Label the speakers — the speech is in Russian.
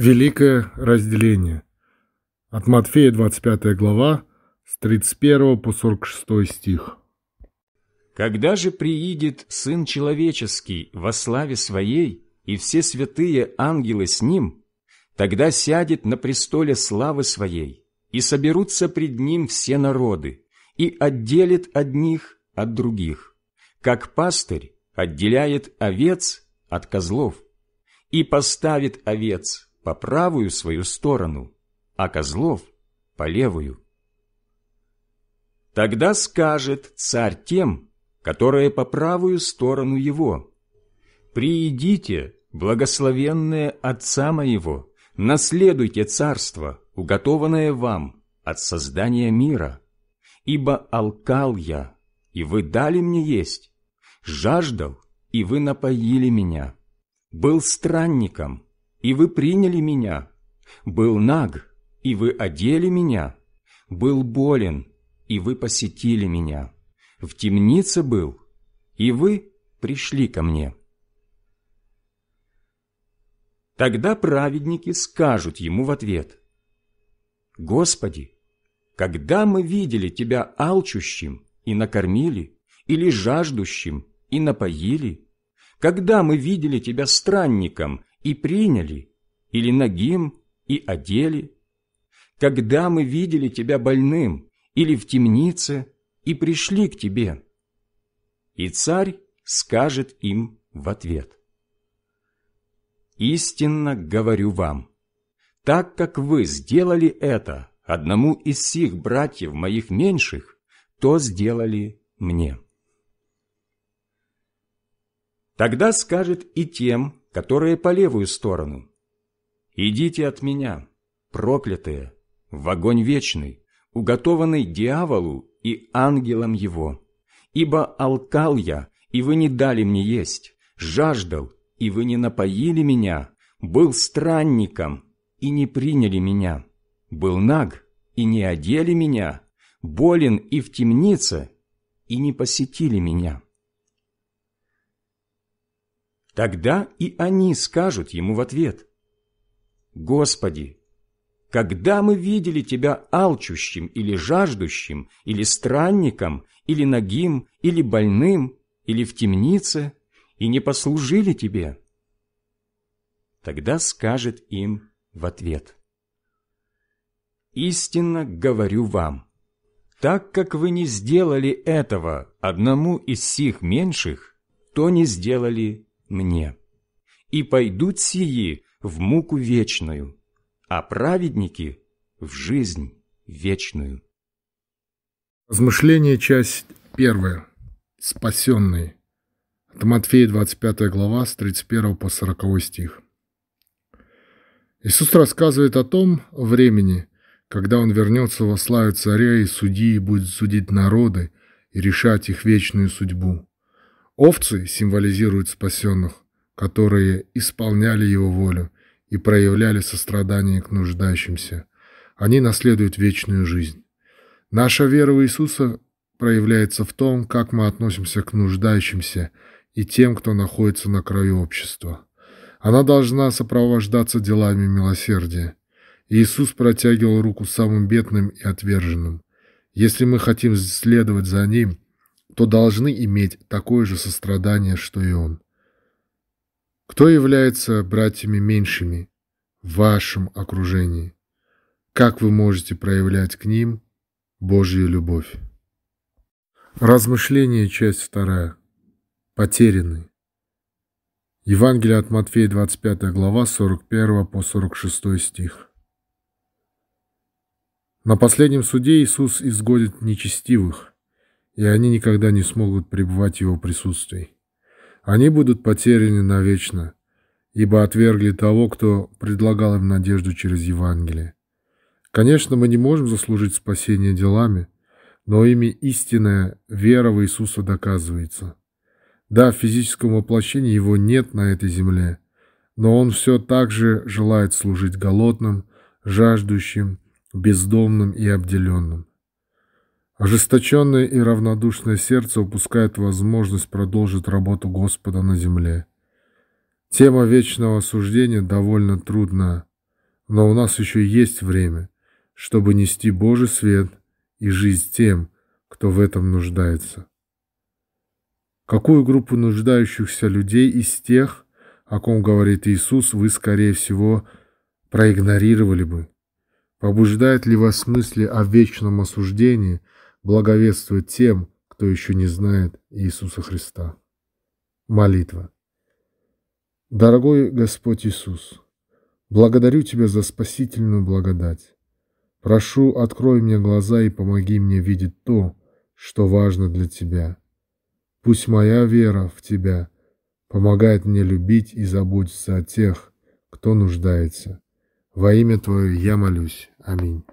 Speaker 1: Великое разделение. От Матфея 25 глава, с 31 по 46 стих.
Speaker 2: «Когда же приидет Сын Человеческий во славе Своей, и все святые ангелы с Ним, тогда сядет на престоле славы Своей, и соберутся пред Ним все народы, и отделит одних от других, как пастырь отделяет овец от козлов, и поставит овец – по правую свою сторону, а Козлов – по левую. Тогда скажет царь тем, которые по правую сторону его, «Приидите, благословенные Отца Моего, наследуйте царство, уготованное вам от создания мира, ибо алкал я, и вы дали мне есть, жаждал, и вы напоили меня, был странником, и вы приняли меня, был наг, и вы одели меня, был болен, и вы посетили меня, в темнице был, и вы пришли ко мне». Тогда праведники скажут ему в ответ, «Господи, когда мы видели Тебя алчущим и накормили, или жаждущим и напоили, когда мы видели Тебя странником и приняли, или ногим и одели. Когда мы видели тебя больным или в темнице и пришли к тебе? И царь скажет им в ответ. Истинно говорю вам, так как вы сделали это одному из сих братьев моих меньших, то сделали мне. Тогда скажет и тем, которые по левую сторону. Идите от меня, проклятые, в огонь вечный, уготованный дьяволу и ангелам его. Ибо алкал я, и вы не дали мне есть, жаждал, и вы не напоили меня, был странником, и не приняли меня, был наг, и не одели меня, болен и в темнице, и не посетили меня». Тогда и они скажут ему в ответ, «Господи, когда мы видели Тебя алчущим или жаждущим, или странником, или нагим, или больным, или в темнице, и не послужили Тебе?» Тогда скажет им в ответ, «Истинно говорю вам, так как вы не сделали этого одному из сих меньших, то не сделали мне. И пойдут сии в муку вечную, а праведники – в жизнь вечную. Размышление, часть первая. Спасенный.
Speaker 1: От Матфея, 25 глава, с 31 по 40 стих. Иисус рассказывает о том времени, когда Он вернется во славе Царя и судьи будет судить народы и решать их вечную судьбу. Овцы символизируют спасенных, которые исполняли его волю и проявляли сострадание к нуждающимся. Они наследуют вечную жизнь. Наша вера в Иисуса проявляется в том, как мы относимся к нуждающимся и тем, кто находится на краю общества. Она должна сопровождаться делами милосердия. Иисус протягивал руку самым бедным и отверженным. Если мы хотим следовать за Ним – то должны иметь такое же сострадание, что и он. Кто является братьями меньшими в вашем окружении? Как вы можете проявлять к ним Божью любовь? Размышление, часть вторая. Потерянный. Евангелие от Матфея, 25 глава, 41 по 46 стих. На последнем суде Иисус изгонит нечестивых – и они никогда не смогут пребывать в его присутствии. Они будут потеряны навечно, ибо отвергли того, кто предлагал им надежду через Евангелие. Конечно, мы не можем заслужить спасение делами, но ими истинная вера в Иисуса доказывается. Да, в физическом воплощении его нет на этой земле, но он все так же желает служить голодным, жаждущим, бездомным и обделенным. Ожесточенное и равнодушное сердце упускает возможность продолжить работу Господа на земле. Тема вечного осуждения довольно трудна, но у нас еще есть время, чтобы нести Божий свет и жизнь тем, кто в этом нуждается. Какую группу нуждающихся людей из тех, о ком говорит Иисус, вы, скорее всего, проигнорировали бы? Побуждает ли вас мысли о вечном осуждении – благовествовать тем, кто еще не знает Иисуса Христа. Молитва. Дорогой Господь Иисус, благодарю Тебя за спасительную благодать. Прошу, открой мне глаза и помоги мне видеть то, что важно для Тебя. Пусть моя вера в Тебя помогает мне любить и заботиться о тех, кто нуждается. Во имя Твое я молюсь. Аминь.